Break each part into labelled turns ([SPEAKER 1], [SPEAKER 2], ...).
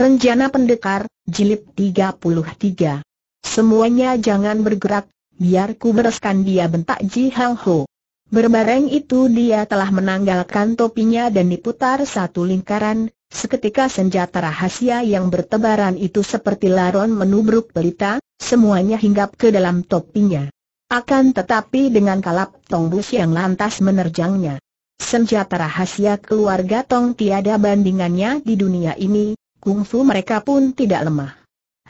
[SPEAKER 1] Renjana Pendekar, Jilid 33. Semuanya jangan bergerak, biar ku bereskan dia bentak Ji Hang Ho. Berbareng itu dia telah menanggalkan topinya dan diputar satu lingkaran, seketika senjata rahasia yang bertebaran itu seperti laron menubruk pelita, semuanya hinggap ke dalam topinya. Akan tetapi dengan kalap tongbus yang lantas menerjangnya. Senjata rahasia keluarga Tong tiada bandingannya di dunia ini, kungfu mereka pun tidak lemah.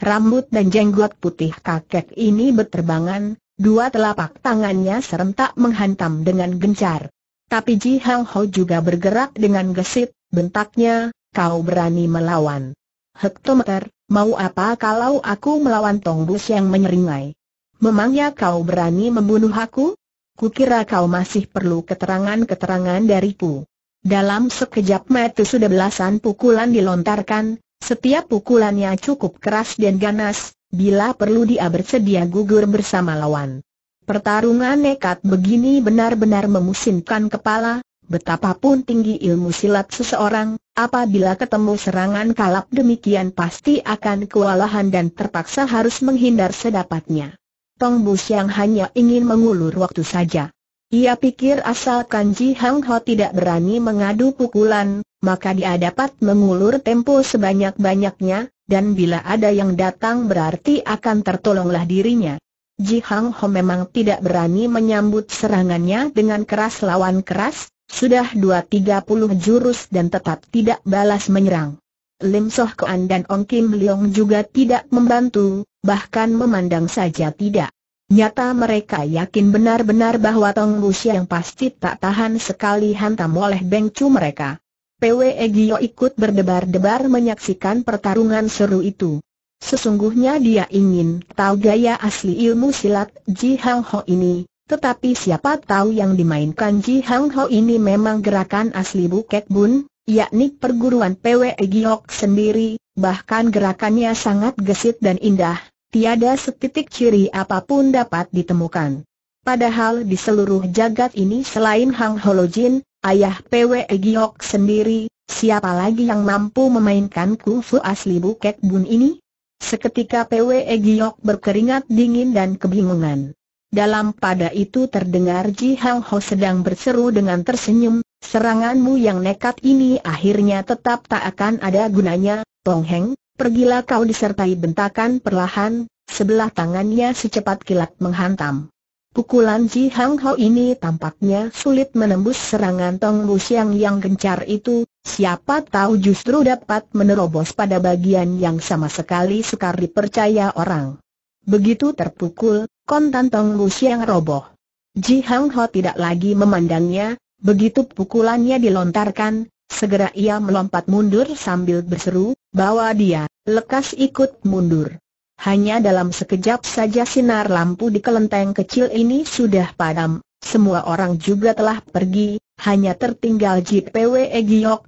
[SPEAKER 1] Rambut dan jenggot putih kakek ini berterbangan, dua telapak tangannya serentak menghantam dengan gencar. Tapi Ji Hang Ho juga bergerak dengan gesit, bentaknya, kau berani melawan. Hektometer, mau apa kalau aku melawan Tongbus yang menyeringai? Memangnya kau berani membunuh aku? Kukira kau masih perlu keterangan-keterangan dariku. Dalam sekejap mata sudah belasan pukulan dilontarkan, setiap pukulannya cukup keras dan ganas, bila perlu dia bersedia gugur bersama lawan. Pertarungan nekat begini benar-benar memusingkan kepala, betapapun tinggi ilmu silat seseorang, apabila ketemu serangan kalap demikian pasti akan kewalahan dan terpaksa harus menghindar sedapatnya. Tong Bus yang hanya ingin mengulur waktu saja. Ia pikir asalkan Ji Hang Ho tidak berani mengadu pukulan, maka dia dapat mengulur tempo sebanyak-banyaknya, dan bila ada yang datang berarti akan tertolonglah dirinya. Ji Hang Ho memang tidak berani menyambut serangannya dengan keras lawan keras, sudah dua tiga puluh jurus dan tetap tidak balas menyerang. Lim Soh Koan dan Ong Kim Leong juga tidak membantu, bahkan memandang saja tidak. Nyata mereka yakin benar-benar bahwa Tong yang pasti tak tahan sekali hantam oleh Beng Chu mereka. PWE Gio ikut berdebar-debar menyaksikan pertarungan seru itu. Sesungguhnya dia ingin tahu gaya asli ilmu silat Ji Hang Ho ini, tetapi siapa tahu yang dimainkan Ji Hang Ho ini memang gerakan asli Bukek Bun, yakni perguruan PWE Giok sendiri, bahkan gerakannya sangat gesit dan indah, tiada setitik ciri apapun dapat ditemukan. Padahal di seluruh jagat ini selain Hang Holojin, ayah PW Giok sendiri, siapa lagi yang mampu memainkan kungfu asli Bukek Bun ini? Seketika PW Giok berkeringat dingin dan kebingungan. Dalam pada itu terdengar Ji Hang Ho sedang berseru dengan tersenyum, seranganmu yang nekat ini akhirnya tetap tak akan ada gunanya, Tong Heng, pergilah kau disertai bentakan perlahan, sebelah tangannya secepat kilat menghantam. Pukulan Ji Hang Ho ini tampaknya sulit menembus serangan Tong Lu Xiang yang gencar itu, siapa tahu justru dapat menerobos pada bagian yang sama sekali sukar dipercaya orang. Begitu terpukul, kontan Tong Lu Xiang roboh. Ji Hang Ho tidak lagi memandangnya, begitu pukulannya dilontarkan, segera ia melompat mundur sambil berseru, Bawa dia, lekas ikut mundur. Hanya dalam sekejap saja sinar lampu di kelenteng kecil ini sudah padam, semua orang juga telah pergi, hanya tertinggal Jip Pwe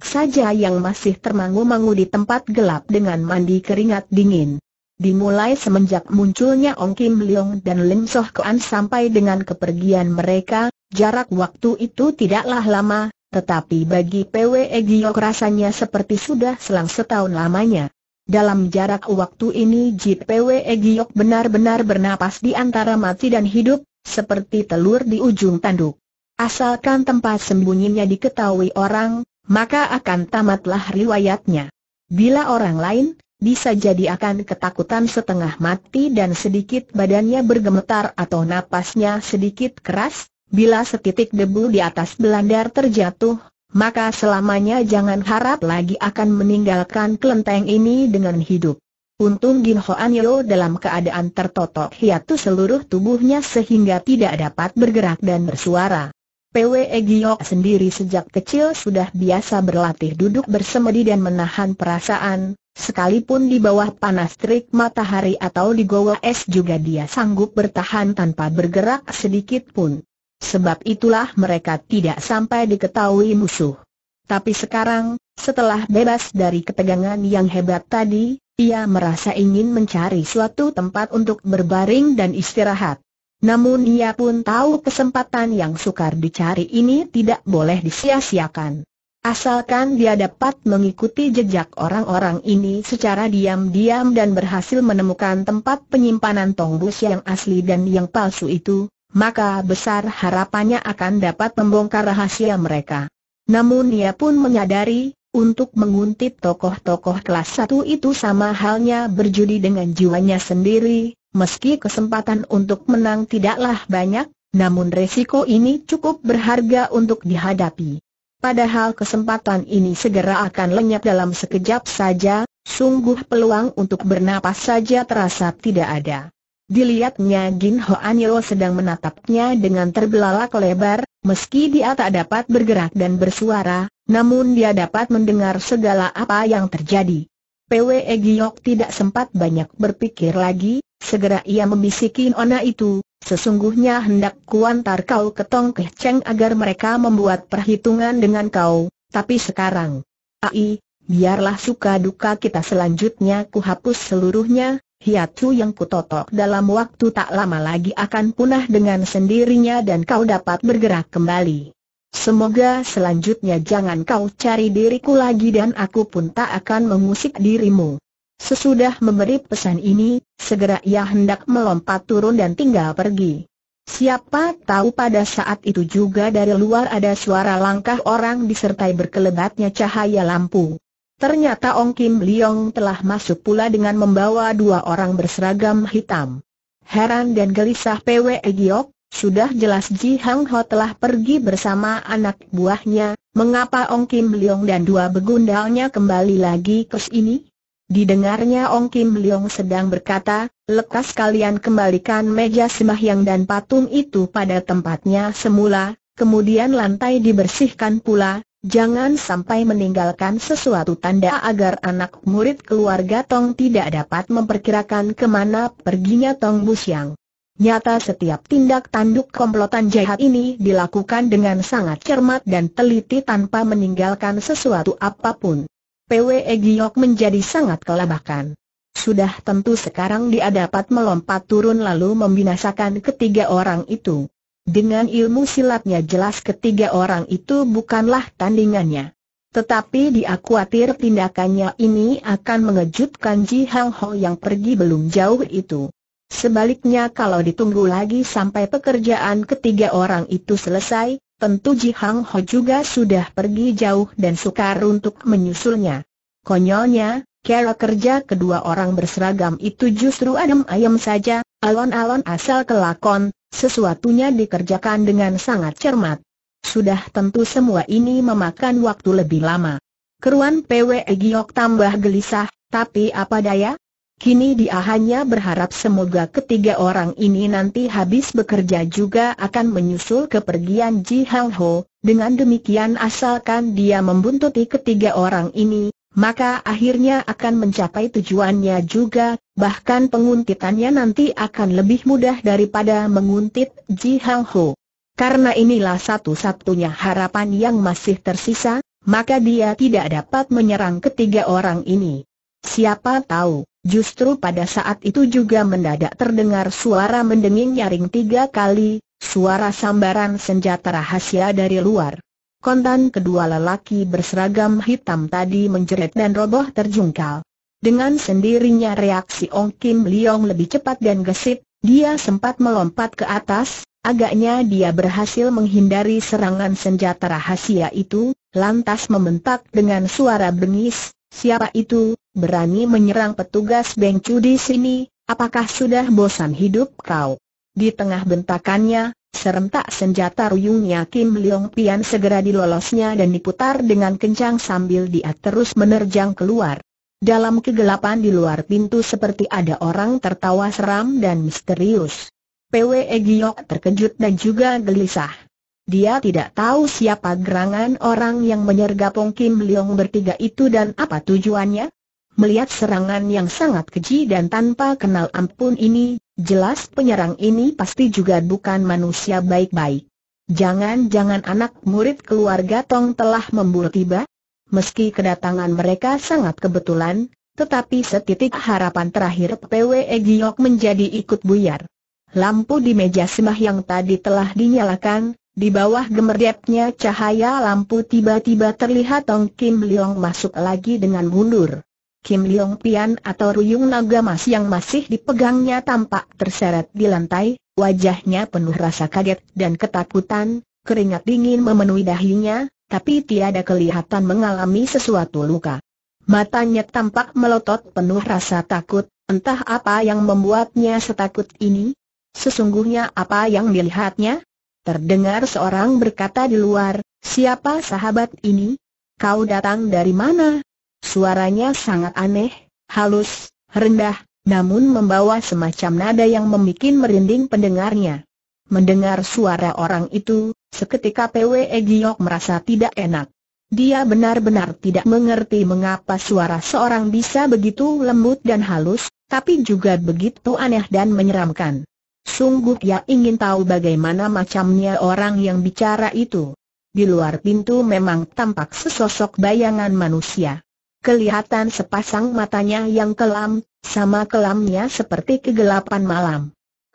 [SPEAKER 1] saja yang masih termangu-mangu di tempat gelap dengan mandi keringat dingin. Dimulai semenjak munculnya Ong Kim Leong dan Lim Soh Kuan sampai dengan kepergian mereka, jarak waktu itu tidaklah lama, tetapi bagi PWE Giok rasanya seperti sudah selang setahun lamanya. Dalam jarak waktu ini Jip PWE Giok benar-benar bernapas di antara mati dan hidup, seperti telur di ujung tanduk. Asalkan tempat sembunyinya diketahui orang, maka akan tamatlah riwayatnya. Bila orang lain, bisa jadi akan ketakutan setengah mati dan sedikit badannya bergemetar atau napasnya sedikit keras, Bila setitik debu di atas belandar terjatuh, maka selamanya jangan harap lagi akan meninggalkan kelenteng ini dengan hidup. Untung Gin Hoan Yo dalam keadaan tertotok hiatus seluruh tubuhnya sehingga tidak dapat bergerak dan bersuara. PW e Giok sendiri sejak kecil sudah biasa berlatih duduk bersemedi dan menahan perasaan, sekalipun di bawah panas terik matahari atau di goa es juga dia sanggup bertahan tanpa bergerak sedikit pun. Sebab itulah mereka tidak sampai diketahui musuh. Tapi sekarang, setelah bebas dari ketegangan yang hebat tadi, ia merasa ingin mencari suatu tempat untuk berbaring dan istirahat. Namun ia pun tahu kesempatan yang sukar dicari ini tidak boleh disia-siakan. Asalkan dia dapat mengikuti jejak orang-orang ini secara diam-diam dan berhasil menemukan tempat penyimpanan tongbus yang asli dan yang palsu itu, maka besar harapannya akan dapat membongkar rahasia mereka. Namun ia pun menyadari, untuk menguntit tokoh-tokoh kelas satu itu sama halnya berjudi dengan jiwanya sendiri, meski kesempatan untuk menang tidaklah banyak, namun resiko ini cukup berharga untuk dihadapi. Padahal kesempatan ini segera akan lenyap dalam sekejap saja, sungguh peluang untuk bernapas saja terasa tidak ada. Dilihatnya Gin Ho Anilo sedang menatapnya dengan terbelalak lebar, meski dia tak dapat bergerak dan bersuara, namun dia dapat mendengar segala apa yang terjadi. PWE Giok tidak sempat banyak berpikir lagi, segera ia membisikin Ona itu, sesungguhnya hendak kuantar kau ke Tong Cheng agar mereka membuat perhitungan dengan kau, tapi sekarang, ai, biarlah suka duka kita selanjutnya kuhapus seluruhnya, Hiatu yang kutotok dalam waktu tak lama lagi akan punah dengan sendirinya dan kau dapat bergerak kembali. Semoga selanjutnya jangan kau cari diriku lagi dan aku pun tak akan mengusik dirimu. Sesudah memberi pesan ini, segera ia hendak melompat turun dan tinggal pergi. Siapa tahu pada saat itu juga dari luar ada suara langkah orang disertai berkelebatnya cahaya lampu. Ternyata Ong Kim Leong telah masuk pula dengan membawa dua orang berseragam hitam. Heran dan gelisah PW Egyok. sudah jelas Ji Hang Ho telah pergi bersama anak buahnya, mengapa Ong Kim Leong dan dua begundalnya kembali lagi ke sini? Didengarnya Ong Kim Leong sedang berkata, lekas kalian kembalikan meja sembahyang dan patung itu pada tempatnya semula, kemudian lantai dibersihkan pula, Jangan sampai meninggalkan sesuatu tanda agar anak murid keluarga Tong tidak dapat memperkirakan kemana perginya Tong Busiang. Nyata setiap tindak tanduk komplotan jahat ini dilakukan dengan sangat cermat dan teliti tanpa meninggalkan sesuatu apapun. PWE Giok menjadi sangat kelabakan. Sudah tentu sekarang dia dapat melompat turun lalu membinasakan ketiga orang itu. Dengan ilmu silatnya jelas ketiga orang itu bukanlah tandingannya. Tetapi dia khawatir tindakannya ini akan mengejutkan Ji Hang Ho yang pergi belum jauh itu. Sebaliknya kalau ditunggu lagi sampai pekerjaan ketiga orang itu selesai, tentu Ji Hang Ho juga sudah pergi jauh dan sukar untuk menyusulnya. Konyolnya, cara kerja kedua orang berseragam itu justru adem ayem saja, alon-alon asal kelakon, sesuatunya dikerjakan dengan sangat cermat. Sudah tentu semua ini memakan waktu lebih lama. Keruan PW Giok tambah gelisah, tapi apa daya? Kini dia hanya berharap semoga ketiga orang ini nanti habis bekerja juga akan menyusul kepergian Ji Hang Ho, dengan demikian asalkan dia membuntuti ketiga orang ini, maka akhirnya akan mencapai tujuannya juga, bahkan penguntitannya nanti akan lebih mudah daripada menguntit Ji Hang Ho. Karena inilah satu-satunya harapan yang masih tersisa, maka dia tidak dapat menyerang ketiga orang ini. Siapa tahu, justru pada saat itu juga mendadak terdengar suara mendenging nyaring tiga kali, suara sambaran senjata rahasia dari luar kontan kedua lelaki berseragam hitam tadi menjerit dan roboh terjungkal. Dengan sendirinya reaksi Ong Kim Leong lebih cepat dan gesit, dia sempat melompat ke atas, agaknya dia berhasil menghindari serangan senjata rahasia itu, lantas membentak dengan suara bengis, siapa itu, berani menyerang petugas Bengcu di sini, apakah sudah bosan hidup kau? Di tengah bentakannya, Serentak senjata ruyungnya Kim Leong Pian segera dilolosnya dan diputar dengan kencang sambil dia terus menerjang keluar. Dalam kegelapan di luar pintu seperti ada orang tertawa seram dan misterius. Pwe Giok terkejut dan juga gelisah. Dia tidak tahu siapa gerangan orang yang menyergapong Kim Leong bertiga itu dan apa tujuannya, Melihat serangan yang sangat keji dan tanpa kenal ampun ini, jelas penyerang ini pasti juga bukan manusia baik-baik. Jangan-jangan anak murid keluarga Tong telah memburu tiba? Meski kedatangan mereka sangat kebetulan, tetapi setitik harapan terakhir PWE Giok menjadi ikut buyar. Lampu di meja semah yang tadi telah dinyalakan, di bawah gemerdepnya cahaya lampu tiba-tiba terlihat Tong Kim Leong masuk lagi dengan mundur. Kim Leong Pian atau Ruyung Naga Mas yang masih dipegangnya tampak terseret di lantai, wajahnya penuh rasa kaget dan ketakutan, keringat dingin memenuhi dahinya, tapi tiada kelihatan mengalami sesuatu luka. Matanya tampak melotot penuh rasa takut, entah apa yang membuatnya setakut ini. Sesungguhnya apa yang dilihatnya? Terdengar seorang berkata di luar, siapa sahabat ini? Kau datang dari mana? Suaranya sangat aneh, halus, rendah, namun membawa semacam nada yang membuat merinding pendengarnya. Mendengar suara orang itu, seketika PWE Giok merasa tidak enak. Dia benar-benar tidak mengerti mengapa suara seorang bisa begitu lembut dan halus, tapi juga begitu aneh dan menyeramkan. Sungguh ia ingin tahu bagaimana macamnya orang yang bicara itu. Di luar pintu memang tampak sesosok bayangan manusia kelihatan sepasang matanya yang kelam, sama kelamnya seperti kegelapan malam.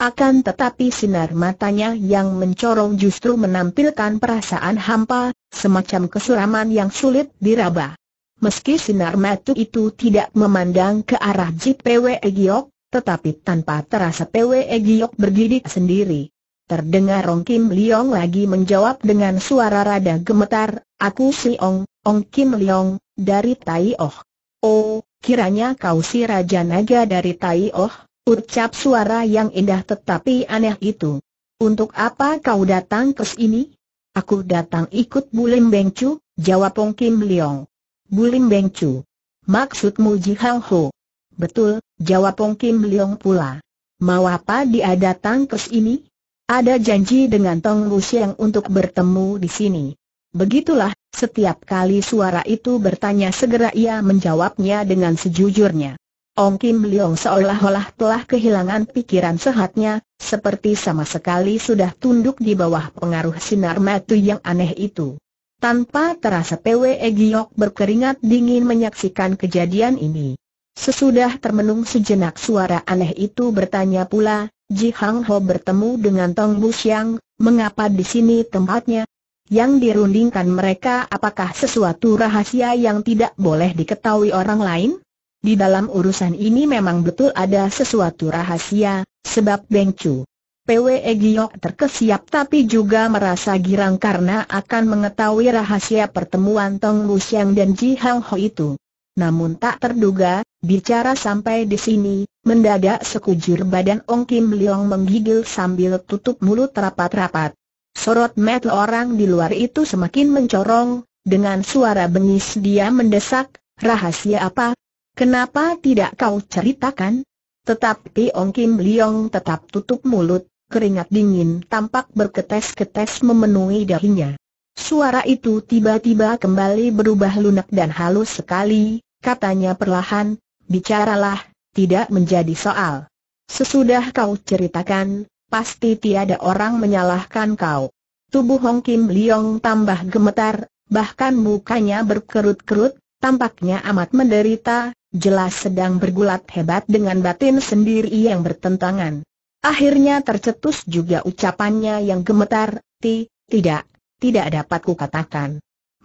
[SPEAKER 1] Akan tetapi sinar matanya yang mencorong justru menampilkan perasaan hampa, semacam kesuraman yang sulit diraba. Meski sinar mata itu tidak memandang ke arah JPW Giok, tetapi tanpa terasa PW Giok berdiri sendiri. Terdengar Ong Kim Leong lagi menjawab dengan suara rada gemetar, Aku si Ong, Ong Kim Leong, dari Tai Oh. Oh, kiranya kau si Raja Naga dari Tai Oh, ucap suara yang indah tetapi aneh itu. Untuk apa kau datang ke sini? Aku datang ikut Bulim Bengcu, jawab Pong Kim Leong. Bulim Bengcu. Maksudmu Ji Hang Ho? Betul, jawab Pong Kim Leong pula. Mau apa dia datang ke sini? Ada janji dengan Tong Lu Siang untuk bertemu di sini. Begitulah setiap kali suara itu bertanya segera ia menjawabnya dengan sejujurnya. Ong Kim Leong seolah-olah telah kehilangan pikiran sehatnya, seperti sama sekali sudah tunduk di bawah pengaruh sinar matu yang aneh itu. Tanpa terasa Pwe Giok berkeringat dingin menyaksikan kejadian ini. Sesudah termenung sejenak suara aneh itu bertanya pula, Ji Hang Ho bertemu dengan Tong Bu Siang, mengapa di sini tempatnya? yang dirundingkan mereka apakah sesuatu rahasia yang tidak boleh diketahui orang lain? Di dalam urusan ini memang betul ada sesuatu rahasia, sebab Beng Chu PWE Giok terkesiap tapi juga merasa girang karena akan mengetahui rahasia pertemuan Tong Lusiang dan Ji Hang Ho itu. Namun tak terduga, bicara sampai di sini, mendadak sekujur badan Ong Kim Leong menggigil sambil tutup mulut rapat-rapat. Sorot mata orang di luar itu semakin mencorong, dengan suara bengis dia mendesak, rahasia apa? Kenapa tidak kau ceritakan? Tetapi Ong Kim Leong tetap tutup mulut, keringat dingin tampak berketes-ketes memenuhi dahinya. Suara itu tiba-tiba kembali berubah lunak dan halus sekali, katanya perlahan, bicaralah, tidak menjadi soal. Sesudah kau ceritakan, pasti tiada orang menyalahkan kau. Tubuh Hong Kim Leong tambah gemetar, bahkan mukanya berkerut-kerut, tampaknya amat menderita, jelas sedang bergulat hebat dengan batin sendiri yang bertentangan. Akhirnya tercetus juga ucapannya yang gemetar, Ti, tidak, tidak dapat katakan.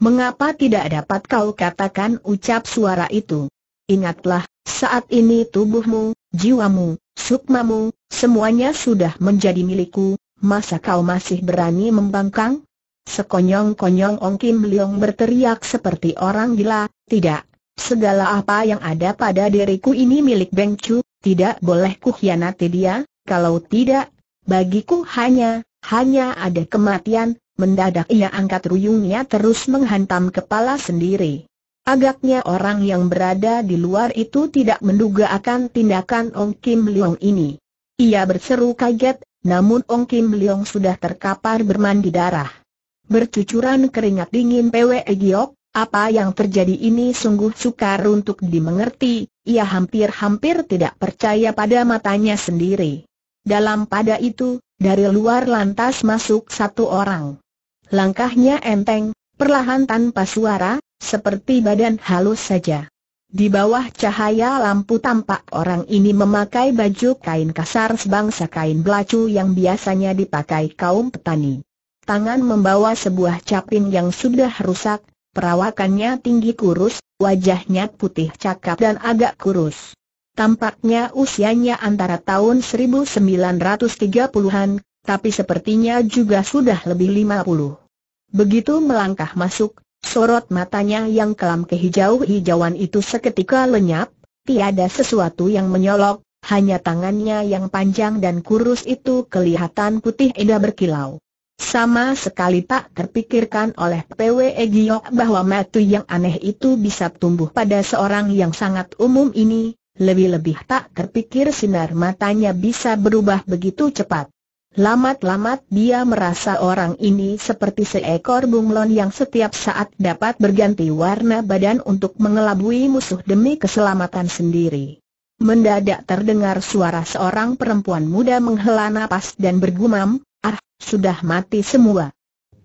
[SPEAKER 1] Mengapa tidak dapat kau katakan ucap suara itu? Ingatlah, saat ini tubuhmu, jiwamu, sukmamu, Semuanya sudah menjadi milikku, masa kau masih berani membangkang? Sekonyong-konyong Ong Kim Leong berteriak seperti orang gila, tidak, segala apa yang ada pada diriku ini milik Beng Chu, tidak boleh hianati dia, kalau tidak, bagiku hanya, hanya ada kematian, mendadak ia angkat ruyungnya terus menghantam kepala sendiri. Agaknya orang yang berada di luar itu tidak menduga akan tindakan Ong Kim Leong ini. Ia berseru kaget, namun Ong Kim Leong sudah terkapar bermandi darah. Bercucuran keringat dingin Pwe Giok, apa yang terjadi ini sungguh sukar untuk dimengerti, ia hampir-hampir tidak percaya pada matanya sendiri. Dalam pada itu, dari luar lantas masuk satu orang. Langkahnya enteng, perlahan tanpa suara, seperti badan halus saja. Di bawah cahaya lampu tampak orang ini memakai baju kain kasar sebangsa kain belacu yang biasanya dipakai kaum petani. Tangan membawa sebuah capin yang sudah rusak, perawakannya tinggi kurus, wajahnya putih cakap dan agak kurus. Tampaknya usianya antara tahun 1930-an, tapi sepertinya juga sudah lebih 50. Begitu melangkah masuk, Sorot matanya yang kelam kehijau-hijauan itu seketika lenyap, tiada sesuatu yang menyolok, hanya tangannya yang panjang dan kurus itu kelihatan putih indah berkilau. Sama sekali tak terpikirkan oleh PWE Giyok bahwa matu yang aneh itu bisa tumbuh pada seorang yang sangat umum ini, lebih-lebih tak terpikir sinar matanya bisa berubah begitu cepat. Lamat-lamat dia merasa orang ini seperti seekor bunglon yang setiap saat dapat berganti warna badan untuk mengelabui musuh demi keselamatan sendiri. Mendadak terdengar suara seorang perempuan muda menghela nafas dan bergumam, ah, sudah mati semua.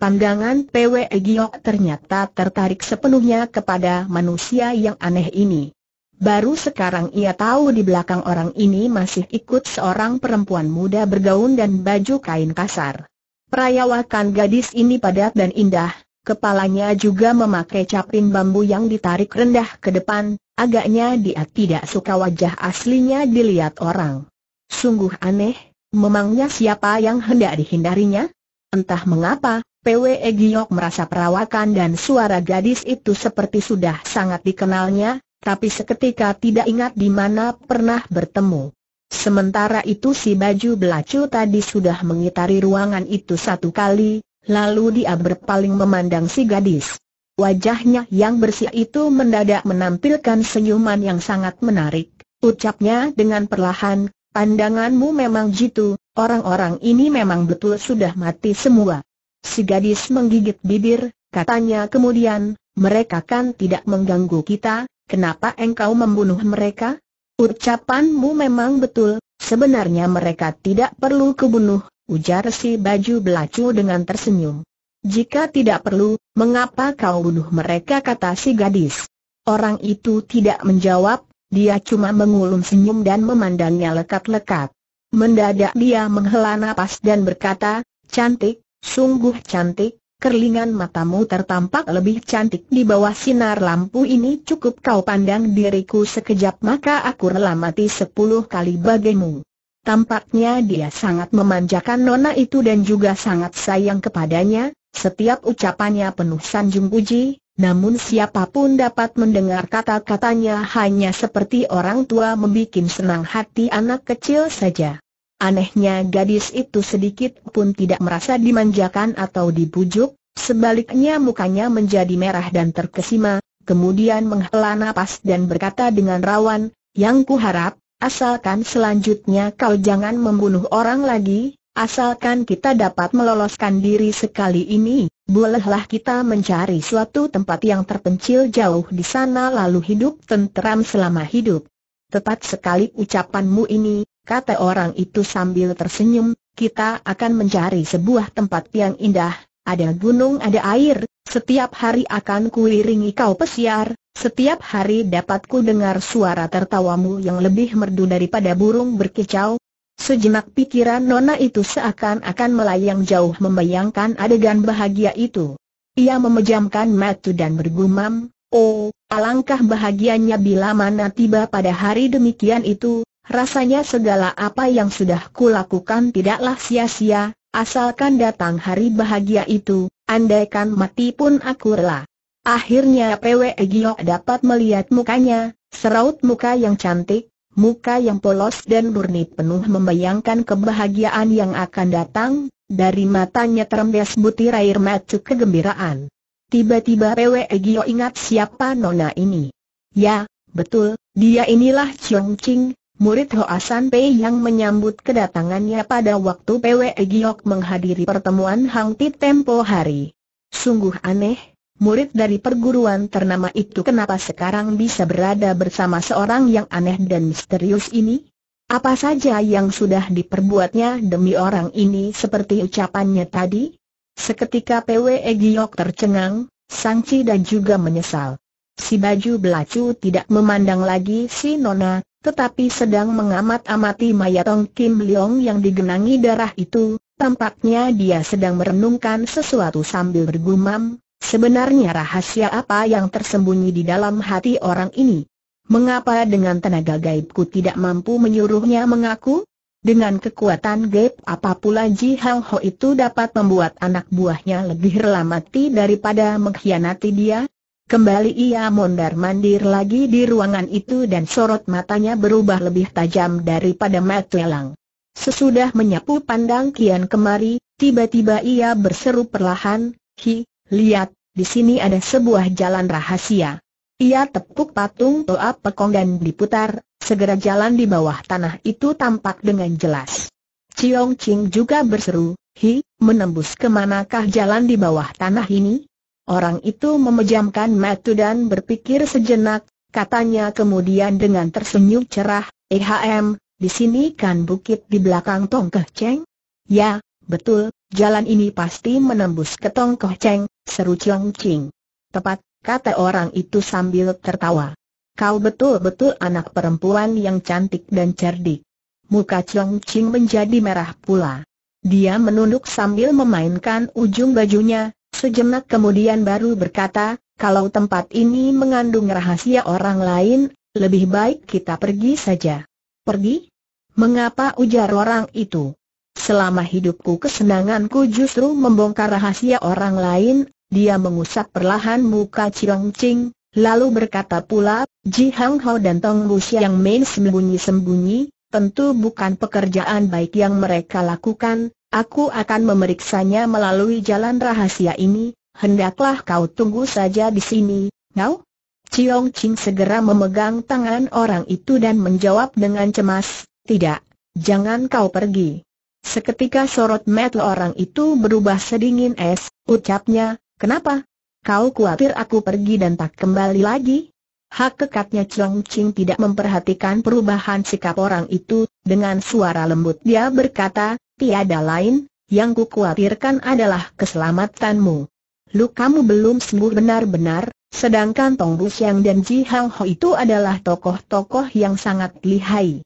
[SPEAKER 1] Pandangan PW Giok ternyata tertarik sepenuhnya kepada manusia yang aneh ini. Baru sekarang ia tahu di belakang orang ini masih ikut seorang perempuan muda bergaun dan baju kain kasar. Perayawakan gadis ini padat dan indah, kepalanya juga memakai capin bambu yang ditarik rendah ke depan, agaknya dia tidak suka wajah aslinya dilihat orang. Sungguh aneh, memangnya siapa yang hendak dihindarinya? Entah mengapa, PWE Giyok merasa perawakan dan suara gadis itu seperti sudah sangat dikenalnya, tapi seketika tidak ingat di mana pernah bertemu. Sementara itu si baju belacu tadi sudah mengitari ruangan itu satu kali, lalu dia berpaling memandang si gadis. Wajahnya yang bersih itu mendadak menampilkan senyuman yang sangat menarik. Ucapnya dengan perlahan, pandanganmu memang jitu, orang-orang ini memang betul sudah mati semua. Si gadis menggigit bibir, katanya kemudian, mereka kan tidak mengganggu kita, Kenapa engkau membunuh mereka? Ucapanmu memang betul, sebenarnya mereka tidak perlu kubunuh, ujar si baju belacu dengan tersenyum. Jika tidak perlu, mengapa kau bunuh mereka kata si gadis. Orang itu tidak menjawab, dia cuma mengulum senyum dan memandangnya lekat-lekat. Mendadak dia menghela napas dan berkata, cantik, sungguh cantik, kerlingan matamu tertampak lebih cantik di bawah sinar lampu ini cukup kau pandang diriku sekejap maka aku rela mati sepuluh kali bagimu. Tampaknya dia sangat memanjakan nona itu dan juga sangat sayang kepadanya, setiap ucapannya penuh sanjung puji, namun siapapun dapat mendengar kata-katanya hanya seperti orang tua membuat senang hati anak kecil saja. Anehnya gadis itu sedikit pun tidak merasa dimanjakan atau dibujuk, sebaliknya mukanya menjadi merah dan terkesima, kemudian menghela napas dan berkata dengan rawan, yang kuharap, asalkan selanjutnya kau jangan membunuh orang lagi, asalkan kita dapat meloloskan diri sekali ini, bolehlah kita mencari suatu tempat yang terpencil jauh di sana lalu hidup tenteram selama hidup. Tepat sekali ucapanmu ini, kata orang itu sambil tersenyum, kita akan mencari sebuah tempat yang indah, ada gunung ada air, setiap hari akan kuiringi kau pesiar, setiap hari dapat ku dengar suara tertawamu yang lebih merdu daripada burung berkicau. Sejenak pikiran Nona itu seakan-akan melayang jauh membayangkan adegan bahagia itu. Ia memejamkan mata dan bergumam, Oh, alangkah bahagianya bila mana tiba pada hari demikian itu, Rasanya segala apa yang sudah kulakukan tidaklah sia-sia, asalkan datang hari bahagia itu, andaikan mati pun aku rela. Akhirnya PW Giok dapat melihat mukanya, seraut muka yang cantik, muka yang polos dan murni penuh membayangkan kebahagiaan yang akan datang, dari matanya terembes butir air mata kegembiraan. Tiba-tiba PW Giok ingat siapa nona ini. Ya, betul, dia inilah Chong Ching, murid Hoasan Pei yang menyambut kedatangannya pada waktu PWE Giok menghadiri pertemuan Hang Ti tempo hari. Sungguh aneh, murid dari perguruan ternama itu kenapa sekarang bisa berada bersama seorang yang aneh dan misterius ini? Apa saja yang sudah diperbuatnya demi orang ini seperti ucapannya tadi? Seketika PWE Giok tercengang, sangci dan juga menyesal. Si baju belacu tidak memandang lagi si Nona, tetapi sedang mengamat-amati mayatong Kim Leong yang digenangi darah itu, tampaknya dia sedang merenungkan sesuatu sambil bergumam, sebenarnya rahasia apa yang tersembunyi di dalam hati orang ini? Mengapa dengan tenaga gaibku tidak mampu menyuruhnya mengaku? Dengan kekuatan gaib apa pula Ji Hang Ho itu dapat membuat anak buahnya lebih rela mati daripada mengkhianati dia? Kembali ia mondar-mandir lagi di ruangan itu dan sorot matanya berubah lebih tajam daripada lelang. Sesudah menyapu pandang kian kemari, tiba-tiba ia berseru perlahan, Hi, lihat, di sini ada sebuah jalan rahasia. Ia tepuk patung toa pekong dan diputar, segera jalan di bawah tanah itu tampak dengan jelas. Chiong Ching juga berseru, Hi, menembus kemanakah jalan di bawah tanah ini? Orang itu memejamkan mata dan berpikir sejenak, katanya kemudian dengan tersenyum cerah, EHM, di sini kan bukit di belakang Tongkeh Cheng? Ya, betul, jalan ini pasti menembus ke Tongkeh Cheng, seru Chiang Ching. Tepat, kata orang itu sambil tertawa. Kau betul-betul anak perempuan yang cantik dan cerdik. Muka Chiang Ching menjadi merah pula. Dia menunduk sambil memainkan ujung bajunya, Sejenak kemudian baru berkata, kalau tempat ini mengandung rahasia orang lain, lebih baik kita pergi saja. Pergi? Mengapa ujar orang itu? Selama hidupku kesenanganku justru membongkar rahasia orang lain, dia mengusap perlahan muka Chiang Ching, lalu berkata pula, Ji Hang Ho dan Tong Bu yang main sembunyi-sembunyi, tentu bukan pekerjaan baik yang mereka lakukan, Aku akan memeriksanya melalui jalan rahasia ini, hendaklah kau tunggu saja di sini, kau? Ciong Ching segera memegang tangan orang itu dan menjawab dengan cemas, tidak, jangan kau pergi. Seketika sorot mata orang itu berubah sedingin es, ucapnya, kenapa? Kau khawatir aku pergi dan tak kembali lagi? Hak kekatnya Ciong Ching tidak memperhatikan perubahan sikap orang itu, dengan suara lembut dia berkata, tiada lain, yang kukhawatirkan adalah keselamatanmu. Lu kamu belum sembuh benar-benar, sedangkan Tong Busyang dan Ji Hang Ho itu adalah tokoh-tokoh yang sangat lihai.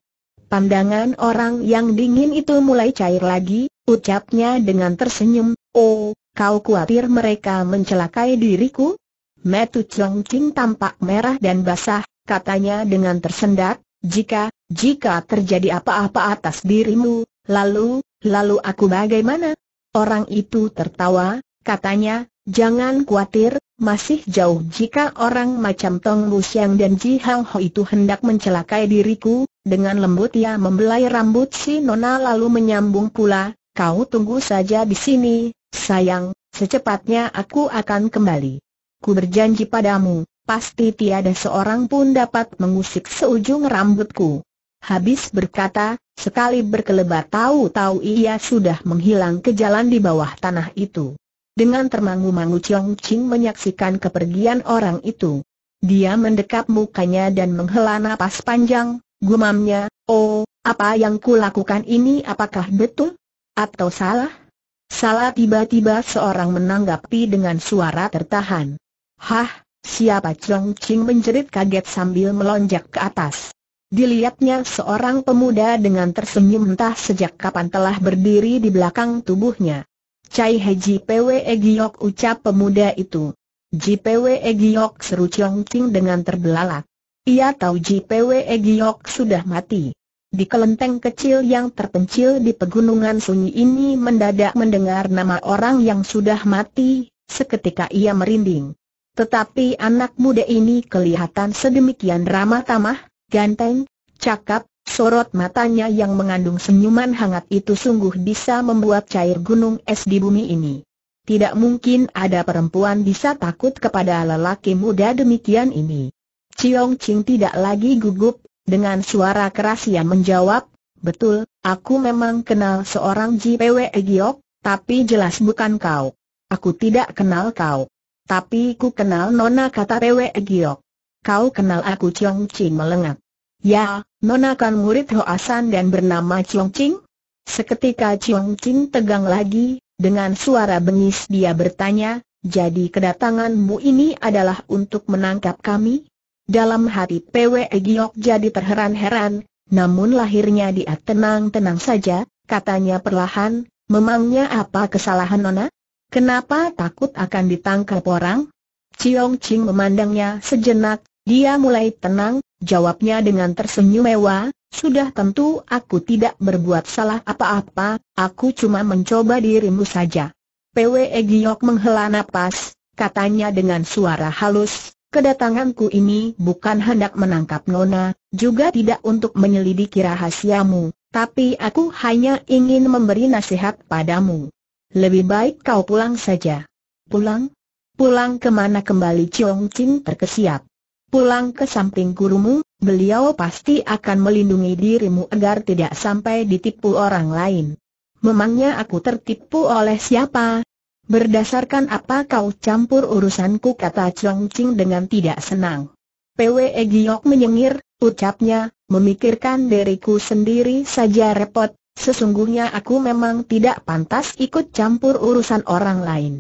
[SPEAKER 1] Pandangan orang yang dingin itu mulai cair lagi, ucapnya dengan tersenyum, Oh, kau khawatir mereka mencelakai diriku? Metu Chong Ching tampak merah dan basah, katanya dengan tersendat, jika, jika terjadi apa-apa atas dirimu, Lalu, lalu aku bagaimana? Orang itu tertawa, katanya, jangan khawatir, masih jauh jika orang macam Tong Wuxiang dan Ji Hang Ho itu hendak mencelakai diriku, dengan lembut ia membelai rambut si Nona lalu menyambung pula, kau tunggu saja di sini, sayang, secepatnya aku akan kembali. Ku berjanji padamu, pasti tiada seorang pun dapat mengusik seujung rambutku. Habis berkata, Sekali berkelebat tahu-tahu ia sudah menghilang ke jalan di bawah tanah itu. Dengan termangu-mangu Chongqing Ching menyaksikan kepergian orang itu. Dia mendekap mukanya dan menghela napas panjang, gumamnya, Oh, apa yang ku lakukan ini apakah betul? Atau salah? Salah tiba-tiba seorang menanggapi dengan suara tertahan. Hah, siapa Chongqing? Ching menjerit kaget sambil melonjak ke atas. Dilihatnya seorang pemuda dengan tersenyum entah sejak kapan telah berdiri di belakang tubuhnya. Cai Heji Pwe Giok ucap pemuda itu. JPW Giok seru Chiong Ting dengan terbelalak. Ia tahu JPW Giok sudah mati. Di kelenteng kecil yang terpencil di pegunungan sunyi ini mendadak mendengar nama orang yang sudah mati, seketika ia merinding. Tetapi anak muda ini kelihatan sedemikian ramah tamah, ganteng, cakap, sorot matanya yang mengandung senyuman hangat itu sungguh bisa membuat cair gunung es di bumi ini. Tidak mungkin ada perempuan bisa takut kepada lelaki muda demikian ini. Ciong Ching tidak lagi gugup, dengan suara keras ia menjawab, Betul, aku memang kenal seorang JPW Giok, tapi jelas bukan kau. Aku tidak kenal kau. Tapi ku kenal Nona kata PW Giok. Kau kenal aku Ciong Ching melengak. Ya, nona nonakan murid Hoasan dan bernama Chiong Ching? Seketika Chiong Ching tegang lagi, dengan suara bengis dia bertanya, jadi kedatanganmu ini adalah untuk menangkap kami? Dalam hati PW Giok jadi terheran-heran, namun lahirnya dia tenang-tenang saja, katanya perlahan, memangnya apa kesalahan Nona? Kenapa takut akan ditangkap orang? Chiong Ching memandangnya sejenak, dia mulai tenang, jawabnya dengan tersenyum mewah, sudah tentu aku tidak berbuat salah apa-apa, aku cuma mencoba dirimu saja. PWE Giok menghela napas, katanya dengan suara halus, kedatanganku ini bukan hendak menangkap Nona, juga tidak untuk menyelidiki rahasiamu, tapi aku hanya ingin memberi nasihat padamu. Lebih baik kau pulang saja. Pulang? Pulang kemana kembali Chong Ching terkesiap. Pulang ke samping gurumu, beliau pasti akan melindungi dirimu agar tidak sampai ditipu orang lain. Memangnya aku tertipu oleh siapa? Berdasarkan apa kau campur urusanku kata Chong Ching dengan tidak senang. PWE Giok menyengir, ucapnya, memikirkan diriku sendiri saja repot, sesungguhnya aku memang tidak pantas ikut campur urusan orang lain.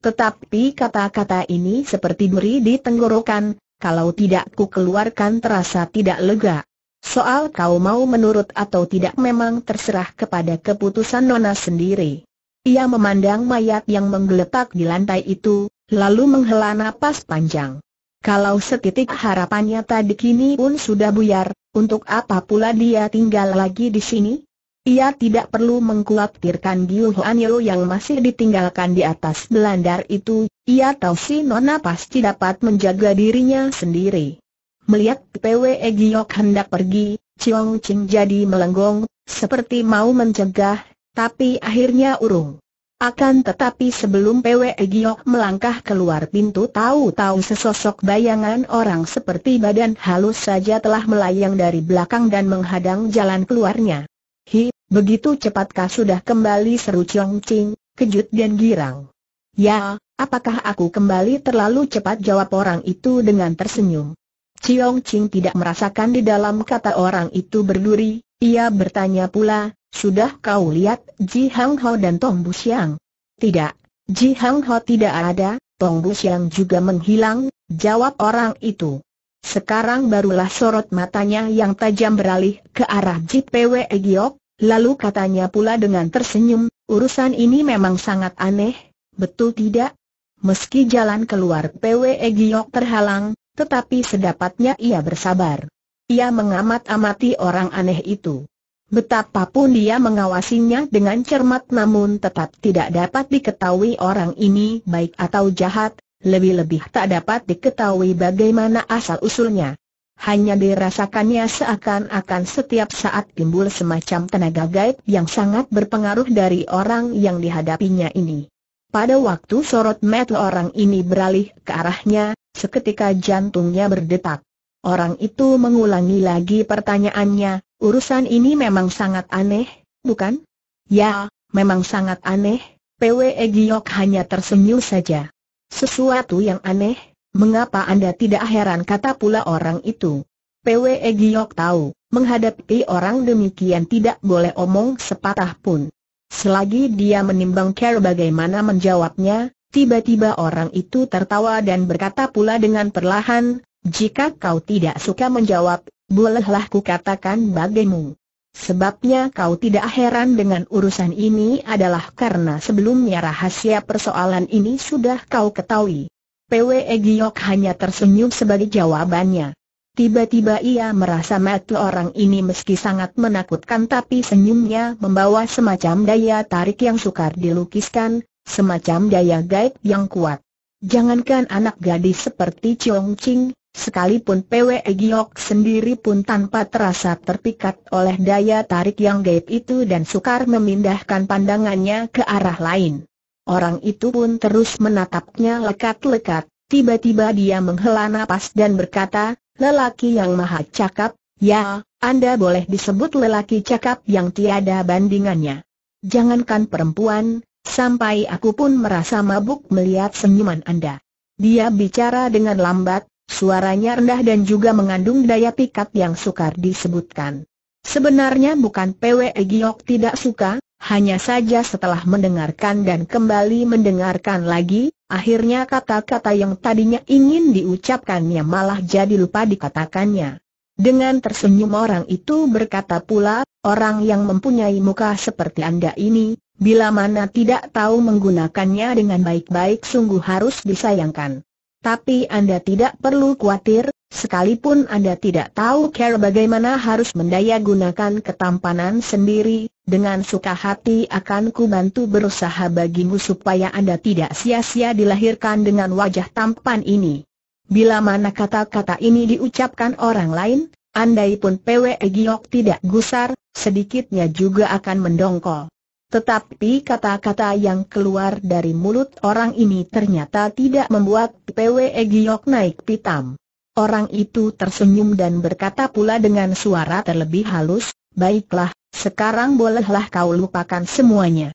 [SPEAKER 1] Tetapi kata-kata ini seperti duri di tenggorokan, kalau tidak ku keluarkan terasa tidak lega. Soal kau mau menurut atau tidak memang terserah kepada keputusan Nona sendiri. Ia memandang mayat yang menggeletak di lantai itu, lalu menghela napas panjang. Kalau setitik harapannya tadi kini pun sudah buyar, untuk apa pula dia tinggal lagi di sini? Ia tidak perlu mengkhawatirkan Giu Hoan Yo yang masih ditinggalkan di atas belandar itu, ia tahu si Nona pasti dapat menjaga dirinya sendiri. Melihat PWE Giok hendak pergi, Chiong Ching jadi melenggong, seperti mau mencegah, tapi akhirnya urung. Akan tetapi sebelum PWE Giok melangkah keluar pintu tahu-tahu sesosok bayangan orang seperti badan halus saja telah melayang dari belakang dan menghadang jalan keluarnya. Hi, Begitu cepatkah sudah kembali seru Chong Ching, kejut dan girang. Ya, apakah aku kembali terlalu cepat jawab orang itu dengan tersenyum. Chong Ching tidak merasakan di dalam kata orang itu berduri, ia bertanya pula, sudah kau lihat Ji Hang Ho dan Tong Bu Xiang? Tidak, Ji Hang Ho tidak ada, Tong Bu Xiang juga menghilang, jawab orang itu. Sekarang barulah sorot matanya yang tajam beralih ke arah Ji Pwe Giok, Lalu katanya pula dengan tersenyum, urusan ini memang sangat aneh, betul tidak? Meski jalan keluar PWE Giok terhalang, tetapi sedapatnya ia bersabar. Ia mengamat-amati orang aneh itu. Betapapun dia mengawasinya dengan cermat namun tetap tidak dapat diketahui orang ini baik atau jahat, lebih-lebih tak dapat diketahui bagaimana asal-usulnya hanya dirasakannya seakan-akan setiap saat timbul semacam tenaga gaib yang sangat berpengaruh dari orang yang dihadapinya ini. Pada waktu sorot mata orang ini beralih ke arahnya, seketika jantungnya berdetak. Orang itu mengulangi lagi pertanyaannya, urusan ini memang sangat aneh, bukan? Ya, memang sangat aneh, PWE Giyok hanya tersenyum saja. Sesuatu yang aneh, Mengapa Anda tidak heran kata pula orang itu? PWE Giok tahu, menghadapi orang demikian tidak boleh omong sepatah pun. Selagi dia menimbang care bagaimana menjawabnya, tiba-tiba orang itu tertawa dan berkata pula dengan perlahan, jika kau tidak suka menjawab, bolehlah ku katakan bagaimu. Sebabnya kau tidak heran dengan urusan ini adalah karena sebelumnya rahasia persoalan ini sudah kau ketahui. PWE Giok hanya tersenyum sebagai jawabannya. Tiba-tiba ia merasa mata orang ini meski sangat menakutkan tapi senyumnya membawa semacam daya tarik yang sukar dilukiskan, semacam daya gaib yang kuat. Jangankan anak gadis seperti Chong Ching, sekalipun PWE Giok sendiri pun tanpa terasa terpikat oleh daya tarik yang gaib itu dan sukar memindahkan pandangannya ke arah lain. Orang itu pun terus menatapnya lekat-lekat, tiba-tiba dia menghela nafas dan berkata, lelaki yang maha cakap, ya, Anda boleh disebut lelaki cakap yang tiada bandingannya. Jangankan perempuan, sampai aku pun merasa mabuk melihat senyuman Anda. Dia bicara dengan lambat, suaranya rendah dan juga mengandung daya pikat yang sukar disebutkan. Sebenarnya bukan PWE Giok tidak suka, hanya saja setelah mendengarkan dan kembali mendengarkan lagi, akhirnya kata-kata yang tadinya ingin diucapkannya malah jadi lupa dikatakannya. Dengan tersenyum orang itu berkata pula, orang yang mempunyai muka seperti Anda ini, bila mana tidak tahu menggunakannya dengan baik-baik sungguh harus disayangkan. Tapi Anda tidak perlu khawatir, sekalipun Anda tidak tahu cara bagaimana harus mendaya gunakan ketampanan sendiri, dengan suka hati akan ku bantu berusaha bagimu supaya Anda tidak sia-sia dilahirkan dengan wajah tampan ini. Bila mana kata-kata ini diucapkan orang lain, andai pun PWE Giok tidak gusar, sedikitnya juga akan mendongkol. Tetapi kata-kata yang keluar dari mulut orang ini ternyata tidak membuat PW Giok naik pitam. Orang itu tersenyum dan berkata pula dengan suara terlebih halus, Baiklah, sekarang bolehlah kau lupakan semuanya.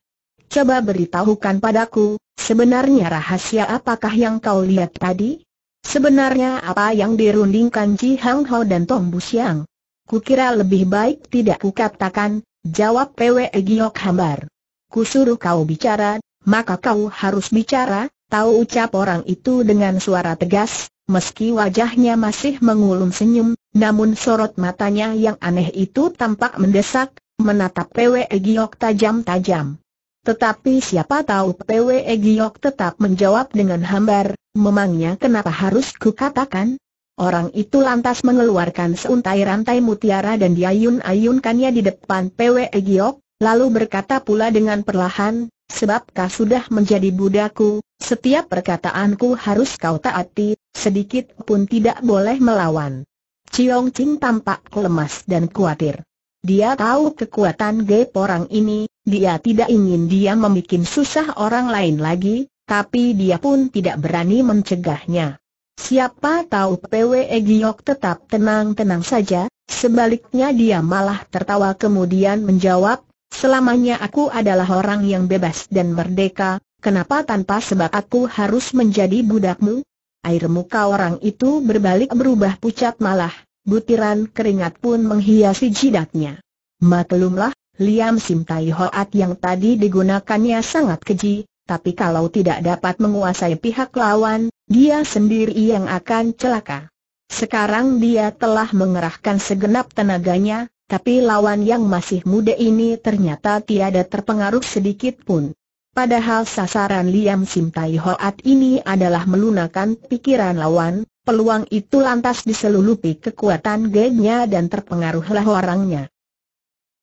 [SPEAKER 1] Coba beritahukan padaku, sebenarnya rahasia apakah yang kau lihat tadi? Sebenarnya apa yang dirundingkan Ji Hang Ho dan Tong Bu Siang? Kukira lebih baik tidak kukatakan, Jawab Pwe Giok Hambar. Kusuruh kau bicara, maka kau harus bicara, tahu ucap orang itu dengan suara tegas, meski wajahnya masih mengulum senyum, namun sorot matanya yang aneh itu tampak mendesak, menatap Pwe Giok tajam-tajam. Tetapi siapa tahu Pwe Giok tetap menjawab dengan hambar, memangnya kenapa harus kukatakan, Orang itu lantas mengeluarkan seuntai rantai mutiara dan diayun-ayunkannya di depan PW Giok, lalu berkata pula dengan perlahan, sebab kau sudah menjadi budaku, setiap perkataanku harus kau taati, sedikit pun tidak boleh melawan. Ciong Ching tampak lemas dan khawatir. Dia tahu kekuatan Gep orang ini, dia tidak ingin dia membuat susah orang lain lagi, tapi dia pun tidak berani mencegahnya. Siapa tahu PW Giok tetap tenang-tenang saja, sebaliknya dia malah tertawa kemudian menjawab, Selamanya aku adalah orang yang bebas dan merdeka, kenapa tanpa sebab aku harus menjadi budakmu? Air muka orang itu berbalik berubah pucat malah, butiran keringat pun menghiasi jidatnya. Maklumlah, Liam Sim Tai Hoat yang tadi digunakannya sangat keji, tapi kalau tidak dapat menguasai pihak lawan, dia sendiri yang akan celaka. Sekarang dia telah mengerahkan segenap tenaganya, tapi lawan yang masih muda ini ternyata tiada terpengaruh sedikit pun. Padahal sasaran Liam Sim Tai Hoat ini adalah melunakan pikiran lawan, peluang itu lantas diselulupi kekuatan gengnya dan terpengaruhlah orangnya.